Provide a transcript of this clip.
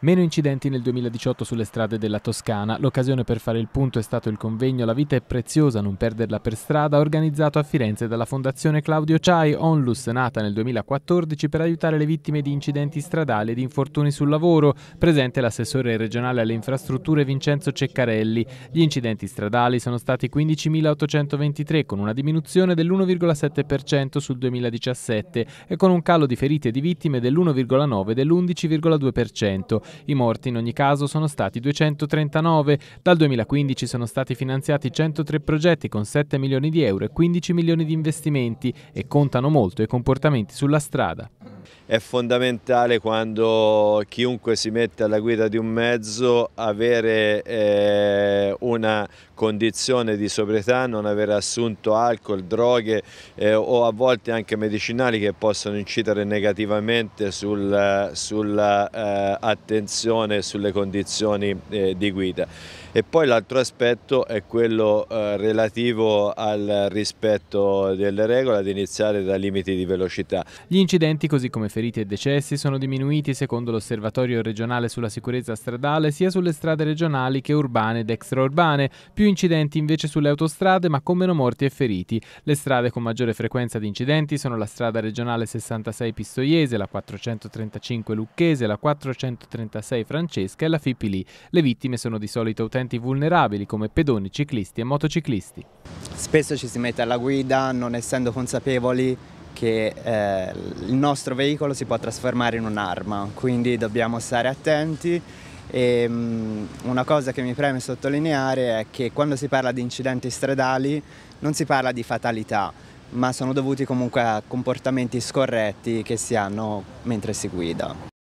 Meno incidenti nel 2018 sulle strade della Toscana, l'occasione per fare il punto è stato il convegno La vita è preziosa, non perderla per strada, organizzato a Firenze dalla Fondazione Claudio Ciai, Onlus, nata nel 2014 per aiutare le vittime di incidenti stradali e di infortuni sul lavoro, presente l'assessore regionale alle infrastrutture Vincenzo Ceccarelli. Gli incidenti stradali sono stati 15.823 con una diminuzione dell'1,7% sul 2017 e con un calo di ferite e di vittime dell'1,9 e dell'11,2%. I morti in ogni caso sono stati 239. Dal 2015 sono stati finanziati 103 progetti con 7 milioni di euro e 15 milioni di investimenti e contano molto i comportamenti sulla strada. È fondamentale quando chiunque si mette alla guida di un mezzo avere eh, una condizione di sobrietà, non aver assunto alcol, droghe eh, o a volte anche medicinali che possono incidere negativamente sul, sull'attenzione eh, e sulle condizioni eh, di guida. E poi l'altro aspetto è quello eh, relativo al rispetto delle regole, ad iniziare da limiti di velocità. Gli incidenti così come feriti e decessi sono diminuiti secondo l'Osservatorio regionale sulla sicurezza stradale sia sulle strade regionali che urbane ed extraurbane, più incidenti invece sulle autostrade ma con meno morti e feriti. Le strade con maggiore frequenza di incidenti sono la strada regionale 66 Pistoiese, la 435 Lucchese, la 436 Francesca e la Fipili. Le vittime sono di solito utenti vulnerabili come pedoni, ciclisti e motociclisti. Spesso ci si mette alla guida non essendo consapevoli che eh, il nostro veicolo si può trasformare in un'arma, quindi dobbiamo stare attenti e um, una cosa che mi preme sottolineare è che quando si parla di incidenti stradali non si parla di fatalità, ma sono dovuti comunque a comportamenti scorretti che si hanno mentre si guida.